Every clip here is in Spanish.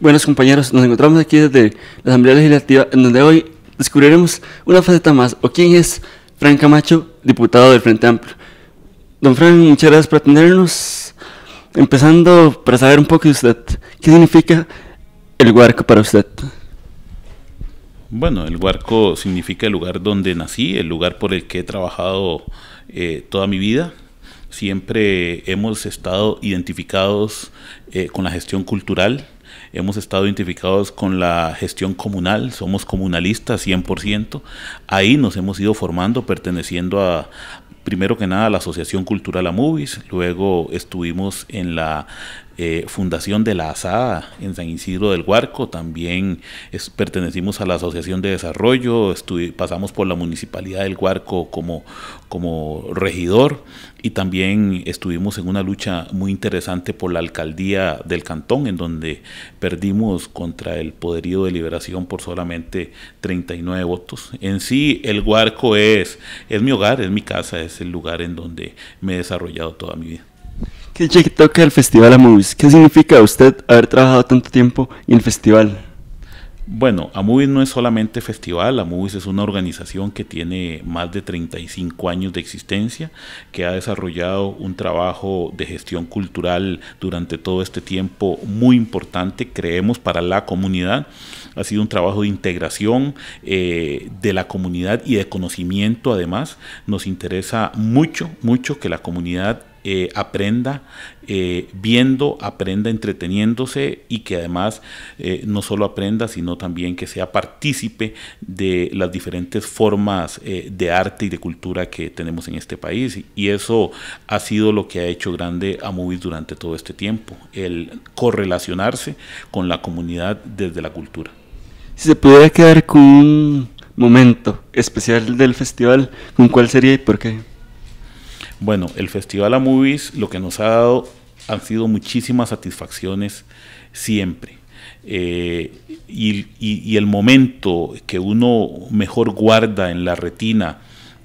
Buenos compañeros, nos encontramos aquí desde la Asamblea Legislativa en donde hoy descubriremos una faceta más o quién es Fran Camacho, diputado del Frente Amplio. Don Fran, muchas gracias por atendernos. Empezando para saber un poco de usted, ¿qué significa el Huarco para usted? Bueno, el Huarco significa el lugar donde nací, el lugar por el que he trabajado eh, toda mi vida, siempre hemos estado identificados eh, con la gestión cultural, hemos estado identificados con la gestión comunal, somos comunalistas 100%, ahí nos hemos ido formando perteneciendo a, primero que nada la Asociación Cultural Amubis, luego estuvimos en la eh, fundación de la Asada en San Isidro del Huarco, también pertenecimos a la Asociación de Desarrollo, pasamos por la Municipalidad del Huarco como, como regidor y también estuvimos en una lucha muy interesante por la alcaldía del cantón, en donde perdimos contra el poderío de liberación por solamente 39 votos. En sí, el Huarco es, es mi hogar, es mi casa, es el lugar en donde me he desarrollado toda mi vida. ¿Qué toca el Festival Amovies? ¿Qué significa usted haber trabajado tanto tiempo en el festival? Bueno, Amovies no es solamente festival, Amubis es una organización que tiene más de 35 años de existencia, que ha desarrollado un trabajo de gestión cultural durante todo este tiempo muy importante, creemos, para la comunidad. Ha sido un trabajo de integración eh, de la comunidad y de conocimiento además. Nos interesa mucho, mucho que la comunidad eh, aprenda eh, viendo, aprenda entreteniéndose y que además eh, no solo aprenda, sino también que sea partícipe de las diferentes formas de arte y de cultura que tenemos en este país. Y eso ha sido lo que ha hecho grande a Movis durante todo este tiempo, el correlacionarse con la comunidad desde la cultura. Si se pudiera quedar con un momento especial del festival, ¿con cuál sería y por qué? Bueno, el Festival A Movies lo que nos ha dado han sido muchísimas satisfacciones siempre. Eh, y, el momento que uno mejor guarda en la retina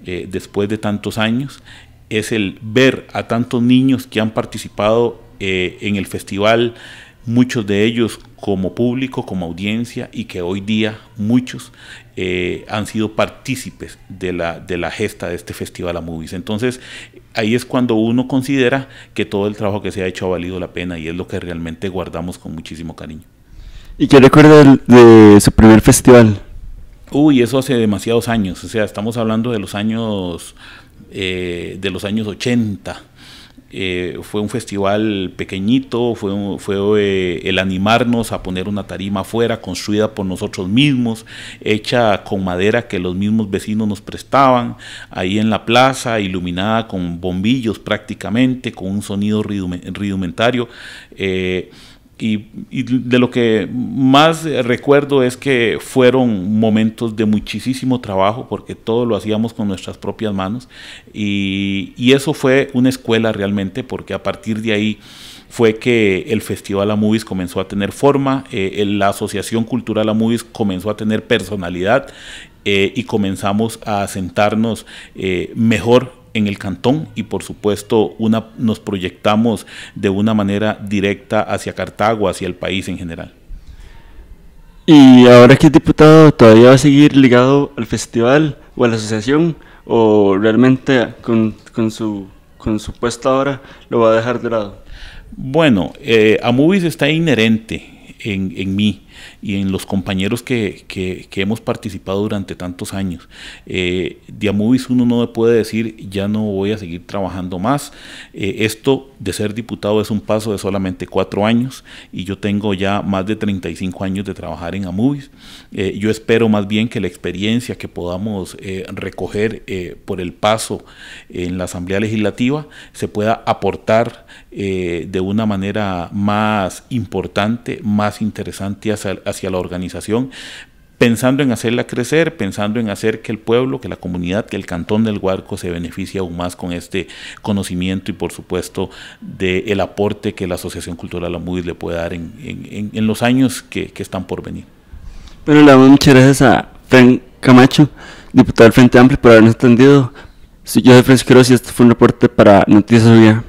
eh, después de tantos años es el ver a tantos niños que han participado eh, en el festival muchos de ellos como público, como audiencia, y que hoy día muchos eh, han sido partícipes de la, de la gesta de este Festival a Movies. Entonces, ahí es cuando uno considera que todo el trabajo que se ha hecho ha valido la pena y es lo que realmente guardamos con muchísimo cariño. ¿Y qué recuerda de, su primer festival? Uy, eso hace demasiados años, o sea, estamos hablando de los años, eh, de los años 80, eh, fue un festival pequeñito, fue, fue eh, el animarnos a poner una tarima afuera, construida por nosotros mismos, hecha con madera que los mismos vecinos nos prestaban, ahí en la plaza, iluminada con bombillos prácticamente, con un sonido rudimentario. Eh, y, de lo que más recuerdo es que fueron momentos de muchísimo trabajo porque todo lo hacíamos con nuestras propias manos y, eso fue una escuela realmente porque a partir de ahí fue que el Festival Amovies comenzó a tener forma, eh, la Asociación Cultural Amovies comenzó a tener personalidad eh, y comenzamos a sentarnos eh, mejor en el cantón y por supuesto una, nos proyectamos de una manera directa hacia Cartago, hacia el país en general. ¿Y ahora que es diputado todavía va a seguir ligado al festival o a la asociación o realmente con, su, con puesta ahora lo va a dejar de lado? Bueno, a eh, Amubis está inherente en, mí y en los compañeros que, hemos participado durante tantos años. Eh, de Amubis uno no puede decir, ya no voy a seguir trabajando más. Eh, esto de ser diputado es un paso de solamente cuatro años y yo tengo ya más de 35 años de trabajar en Amubis eh, yo espero más bien que la experiencia que podamos recoger por el paso en la Asamblea Legislativa se pueda aportar de una manera más importante, más interesante hacia, la organización, pensando en hacerla crecer, pensando en hacer que el pueblo, que la comunidad, que el cantón del Huarco se beneficie aún más con este conocimiento y por supuesto del aporte que la Asociación Cultural La Mudi le puede dar en, los años que, están por venir. Bueno, le damos muchas gracias a Frank Camacho, diputado del Frente Amplio, por habernos atendido. Yo soy Francisco y este fue un reporte para Noticias Vía.